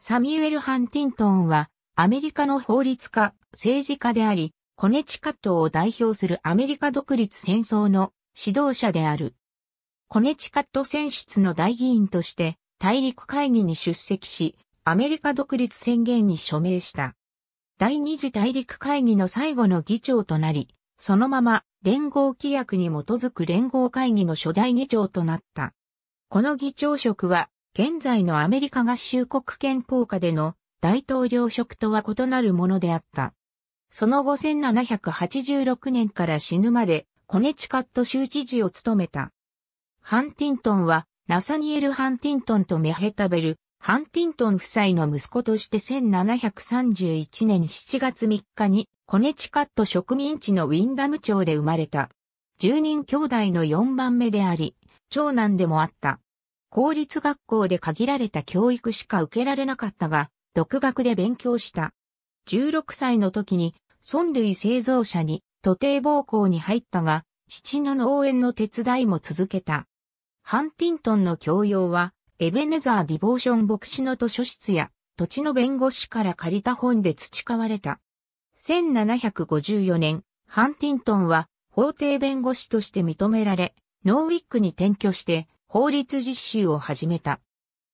サミュエル・ハンティントンは、アメリカの法律家、政治家であり、コネチカットを代表するアメリカ独立戦争の指導者である。コネチカット選出の大議員として、大陸会議に出席し、アメリカ独立宣言に署名した。第二次大陸会議の最後の議長となり、そのまま連合規約に基づく連合会議の初代議長となった。この議長職は現在のアメリカ合衆国憲法下での大統領職とは異なるものであった。その後1786年から死ぬまでコネチカット州知事を務めた。ハンティントンはナサニエル・ハンティントンとメヘタベル、ハンティントン夫妻の息子として1731年7月3日にコネチカット植民地のウィンダム町で生まれた。10人兄弟の4番目であり、長男でもあった。公立学校で限られた教育しか受けられなかったが、独学で勉強した。16歳の時に、孫類製造者に、徒弟暴行に入ったが、父の農園の手伝いも続けた。ハンティントンの教養は、エベネザー・ディボーション牧師の図書室や、土地の弁護士から借りた本で培われた。1754年、ハンティントンは法廷弁護士として認められ、ノーウィックに転居して、法律実習を始めた。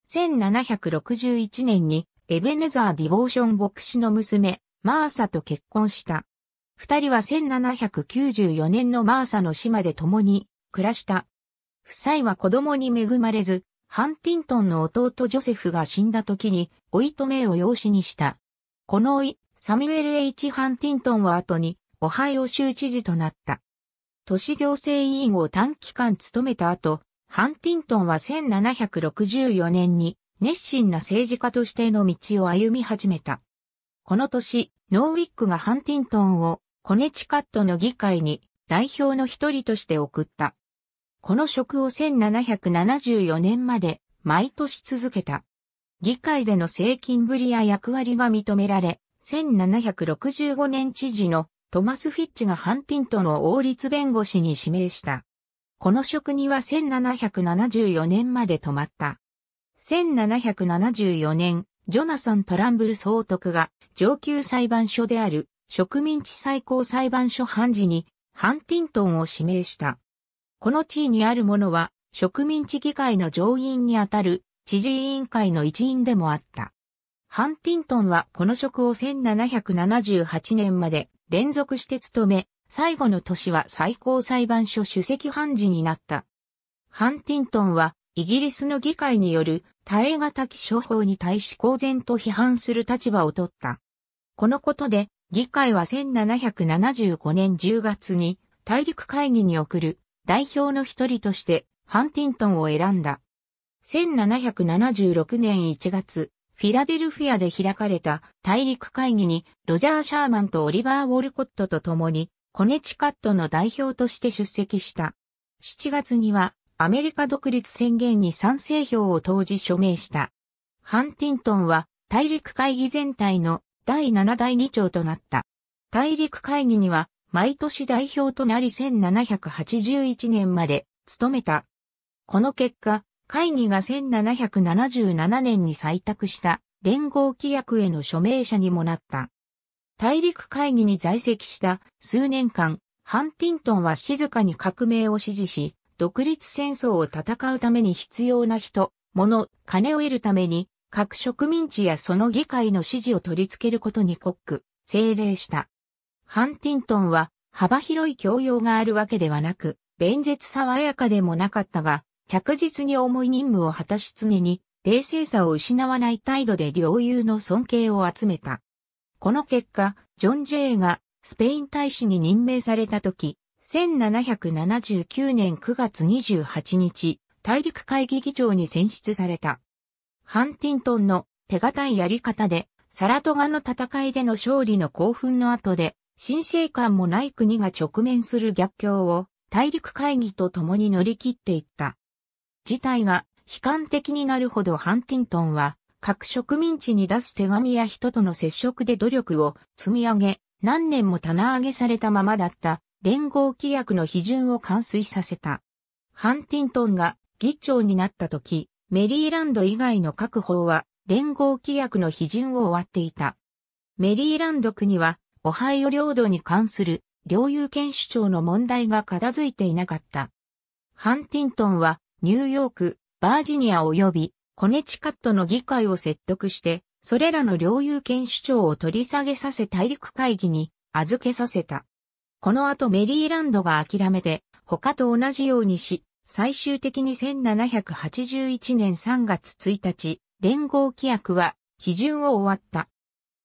1761年にエベネザー・ディボーション牧師の娘、マーサと結婚した。二人は1794年のマーサの死まで共に暮らした。夫妻は子供に恵まれず、ハンティントンの弟ジョセフが死んだ時に、おいとめを養子にした。このおい、サミュエル・ H・ ハンティントンは後に、オハイオ州知事となった。都市行政委員を短期間務めた後、ハンティントンは1764年に熱心な政治家としての道を歩み始めた。この年、ノーウィックがハンティントンをコネチカットの議会に代表の一人として送った。この職を1774年まで毎年続けた。議会での政権ぶりや役割が認められ、1765年知事のトマス・フィッチがハンティントンを王立弁護士に指名した。この職には1774年まで止まった。1774年、ジョナサン・トランブル総督が上級裁判所である植民地最高裁判所判事にハンティントンを指名した。この地位にあるものは植民地議会の上院にあたる知事委員会の一員でもあった。ハンティントンはこの職を1778年まで連続して務め、最後の年は最高裁判所主席判事になった。ハンティントンは、イギリスの議会による耐え難き処方に対し公然と批判する立場を取った。このことで、議会は1775年10月に大陸会議に送る代表の一人としてハンティントンを選んだ。1776年1月、フィラデルフィアで開かれた大陸会議にロジャー・シャーマンとオリバー・ウォルコットと共にコネチカットの代表として出席した。7月にはアメリカ独立宣言に賛成票を投じ署名した。ハンティントンは大陸会議全体の第7代議長となった。大陸会議には毎年代表となり1781年まで務めた。この結果、会議が1777年に採択した連合規約への署名者にもなった。大陸会議に在籍した数年間、ハンティントンは静かに革命を支持し、独立戦争を戦うために必要な人、物、金を得るために、各植民地やその議会の支持を取り付けることに国区、政令した。ハンティントンは幅広い教養があるわけではなく、弁舌爽やかでもなかったが、着実に重い任務を果たし常に冷静さを失わない態度で領有の尊敬を集めた。この結果、ジョン・ジェイがスペイン大使に任命された時、1779年9月28日、大陸会議議長に選出された。ハンティントンの手堅いやり方で、サラトガの戦いでの勝利の興奮の後で、新生観もない国が直面する逆境を大陸会議と共に乗り切っていった。事態が悲観的になるほどハンティントンは各植民地に出す手紙や人との接触で努力を積み上げ、何年も棚上げされたままだった連合規約の批准を完遂させた。ハンティントンが議長になった時、メリーランド以外の各法は連合規約の批准を終わっていた。メリーランド国はオハイオ領土に関する領有権主張の問題が片付いていなかった。ハンティントンはニューヨーク、バージニア及びコネチカットの議会を説得して、それらの領有権主張を取り下げさせ大陸会議に預けさせた。この後メリーランドが諦めて、他と同じようにし、最終的に1781年3月1日、連合規約は、批准を終わった。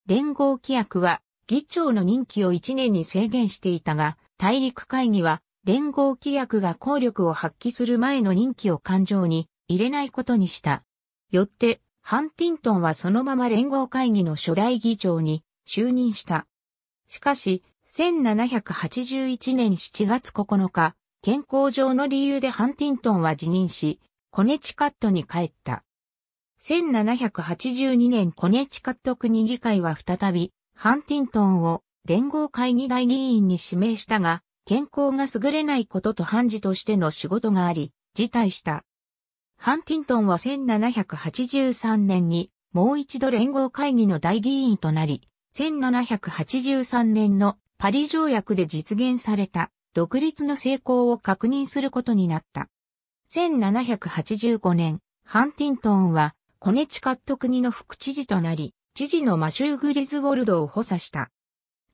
連合規約は、議長の任期を1年に制限していたが、大陸会議は、連合規約が効力を発揮する前の任期を勘定に入れないことにした。よって、ハンティントンはそのまま連合会議の初代議長に就任した。しかし、1781年7月9日、健康上の理由でハンティントンは辞任し、コネチカットに帰った。1782年コネチカット国議会は再び、ハンティントンを連合会議大議員に指名したが、健康が優れないことと判事としての仕事があり、辞退した。ハンティントンは1783年にもう一度連合会議の大議員となり、1783年のパリ条約で実現された独立の成功を確認することになった。1785年、ハンティントンはコネチカット国の副知事となり、知事のマシュー・グリズウォルドを補佐した。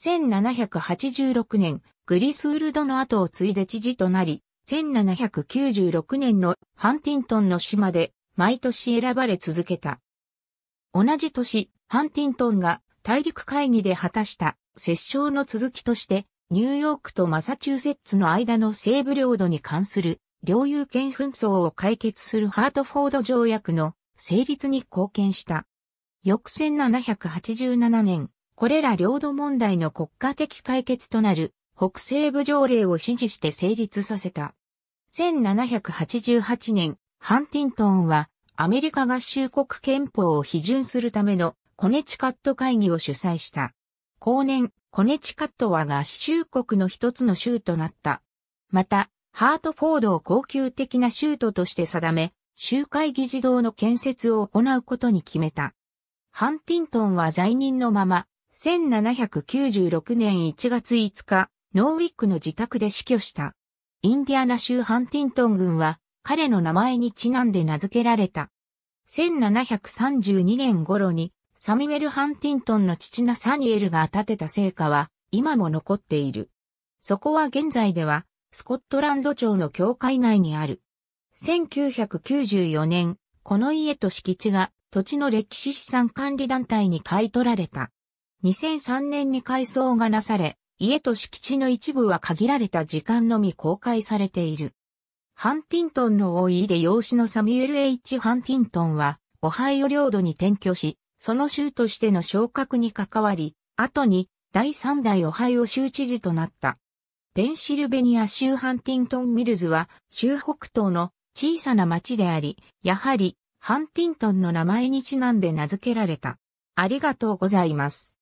1786年、グリスウルドの後を継いで知事となり、1796年のハンティントンの島で毎年選ばれ続けた。同じ年、ハンティントンが大陸会議で果たした折衝の続きとしてニューヨークとマサチューセッツの間の西部領土に関する領有権紛争を解決するハートフォード条約の成立に貢献した。翌1787年、これら領土問題の国家的解決となる北西部条例を支持して成立させた。1788年、ハンティントンはアメリカ合衆国憲法を批准するためのコネチカット会議を主催した。後年、コネチカットは合衆国の一つの州となった。また、ハートフォードを恒久的な州都として定め、州会議事堂の建設を行うことに決めた。ハンティントンは在任のまま、1796年1月5日、ノーウィックの自宅で死去した。インディアナ州ハンティントン軍は彼の名前にちなんで名付けられた。1732年頃にサミュエル・ハンティントンの父ナサニエルが建てた聖火は今も残っている。そこは現在ではスコットランド町の教会内にある。1994年、この家と敷地が土地の歴史資産管理団体に買い取られた。2003年に改装がなされ、家と敷地の一部は限られた時間のみ公開されている。ハンティントンの多いで養子のサミュエル・ H・ ハンティントンは、オハイオ領土に転居し、その州としての昇格に関わり、後に第3代オハイオ州知事となった。ペンシルベニア州ハンティントン・ミルズは州北東の小さな町であり、やはりハンティントンの名前にちなんで名付けられた。ありがとうございます。